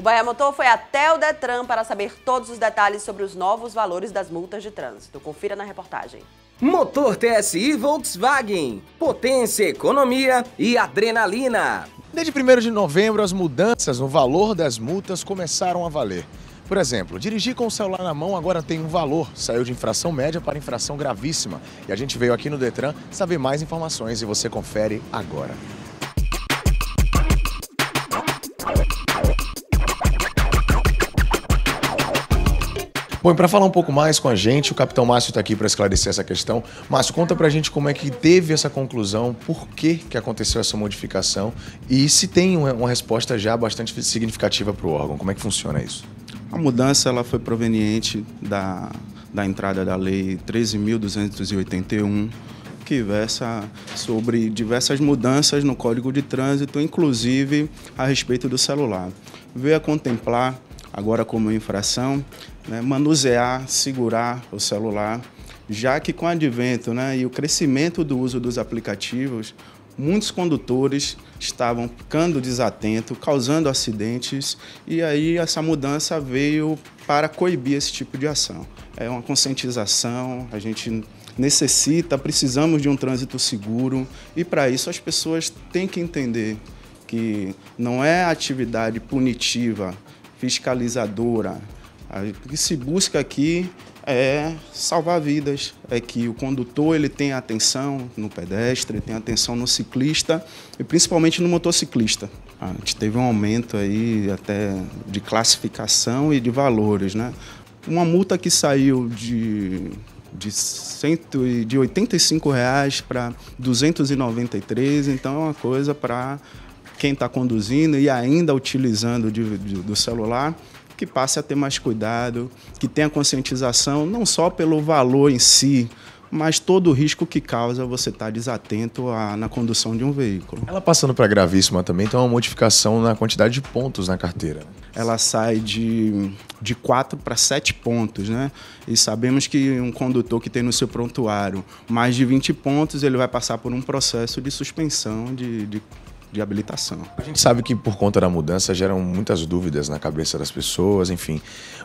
O Bahia Motor foi até o Detran para saber todos os detalhes sobre os novos valores das multas de trânsito. Confira na reportagem. Motor TSI Volkswagen. Potência, economia e adrenalina. Desde 1 de novembro, as mudanças no valor das multas começaram a valer. Por exemplo, dirigir com o celular na mão agora tem um valor, saiu de infração média para infração gravíssima. E a gente veio aqui no Detran saber mais informações e você confere agora. Bom, e para falar um pouco mais com a gente, o Capitão Márcio está aqui para esclarecer essa questão. Márcio, conta para a gente como é que teve essa conclusão, por que, que aconteceu essa modificação e se tem uma, uma resposta já bastante significativa para o órgão. Como é que funciona isso? A mudança ela foi proveniente da, da entrada da Lei 13.281, que versa sobre diversas mudanças no Código de Trânsito, inclusive a respeito do celular. Veio a contemplar agora como infração, né, manusear, segurar o celular, já que com o advento né, e o crescimento do uso dos aplicativos, muitos condutores estavam ficando desatentos, causando acidentes, e aí essa mudança veio para coibir esse tipo de ação. É uma conscientização, a gente necessita, precisamos de um trânsito seguro, e para isso as pessoas têm que entender que não é atividade punitiva fiscalizadora. O que se busca aqui é salvar vidas, é que o condutor ele tenha atenção no pedestre, tenha atenção no ciclista e principalmente no motociclista. A gente teve um aumento aí até de classificação e de valores, né? Uma multa que saiu de de, cento, de 85 reais para 293, então é uma coisa para quem está conduzindo e ainda utilizando de, de, do celular, que passe a ter mais cuidado, que tenha conscientização, não só pelo valor em si, mas todo o risco que causa você estar tá desatento a, na condução de um veículo. Ela passando para gravíssima também tem uma modificação na quantidade de pontos na carteira. Ela sai de, de 4 para 7 pontos, né? E sabemos que um condutor que tem no seu prontuário mais de 20 pontos, ele vai passar por um processo de suspensão de, de de habilitação. A gente sabe que por conta da mudança geram muitas dúvidas na cabeça das pessoas, enfim.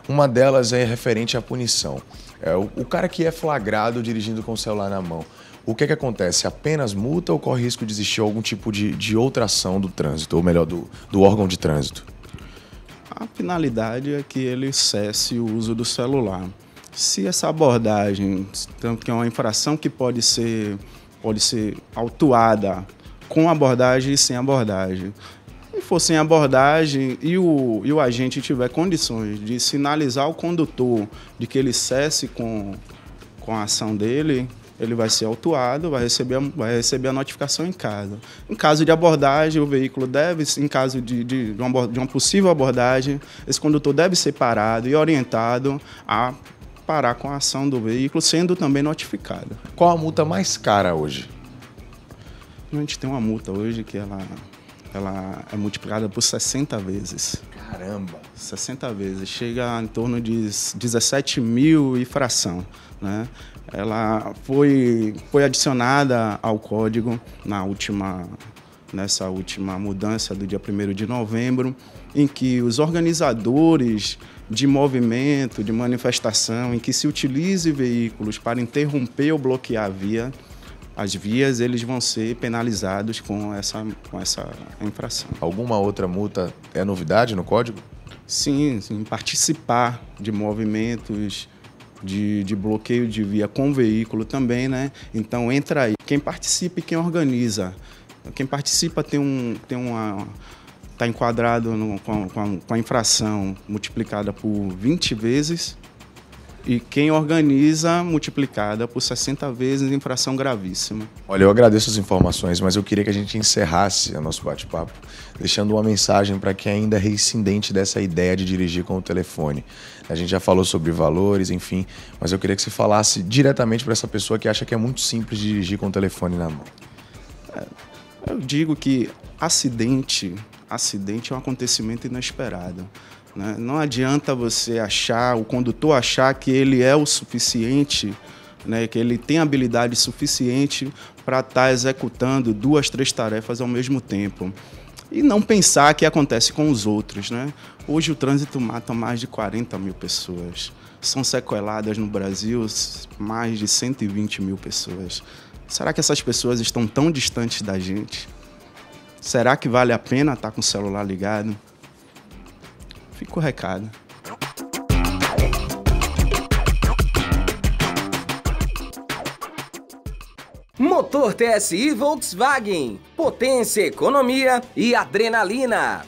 Uma delas é referente à punição. É, o, o cara que é flagrado dirigindo com o celular na mão, o que é que acontece? Apenas multa ou corre risco de existir algum tipo de, de outra ação do trânsito, ou melhor, do, do órgão de trânsito? A finalidade é que ele cesse o uso do celular. Se essa abordagem, tanto que é uma infração que pode ser, pode ser autuada com abordagem e sem abordagem. Se for sem abordagem e o, e o agente tiver condições de sinalizar o condutor de que ele cesse com, com a ação dele, ele vai ser autuado, vai receber, a, vai receber a notificação em casa. Em caso de abordagem, o veículo deve, em caso de, de, de, uma, de uma possível abordagem, esse condutor deve ser parado e orientado a parar com a ação do veículo, sendo também notificado. Qual a multa mais cara hoje? A gente tem uma multa hoje que ela, ela é multiplicada por 60 vezes. Caramba! 60 vezes, chega em torno de 17 mil e fração. Né? Ela foi, foi adicionada ao código na última, nessa última mudança do dia 1 de novembro, em que os organizadores de movimento, de manifestação, em que se utilize veículos para interromper ou bloquear a via, as vias, eles vão ser penalizados com essa, com essa infração. Alguma outra multa é novidade no código? Sim, sim participar de movimentos de, de, bloqueio de via com veículo também, né? Então entra aí. Quem participa e quem organiza. Quem participa tem um. Tem uma, está enquadrado no, com, a, com a infração multiplicada por 20 vezes e quem organiza multiplicada por 60 vezes infração gravíssima. Olha, eu agradeço as informações, mas eu queria que a gente encerrasse o nosso bate-papo deixando uma mensagem para quem ainda é reincidente dessa ideia de dirigir com o telefone. A gente já falou sobre valores, enfim, mas eu queria que você falasse diretamente para essa pessoa que acha que é muito simples dirigir com o telefone na mão. É, eu digo que acidente, acidente é um acontecimento inesperado. Né? Não adianta você achar, o condutor achar que ele é o suficiente, né? que ele tem habilidade suficiente para estar tá executando duas, três tarefas ao mesmo tempo. E não pensar que acontece com os outros. Né? Hoje o trânsito mata mais de 40 mil pessoas. São sequeladas no Brasil mais de 120 mil pessoas. Será que essas pessoas estão tão distantes da gente? Será que vale a pena estar tá com o celular ligado? Fica o recado. Motor TSI Volkswagen. Potência, economia e adrenalina.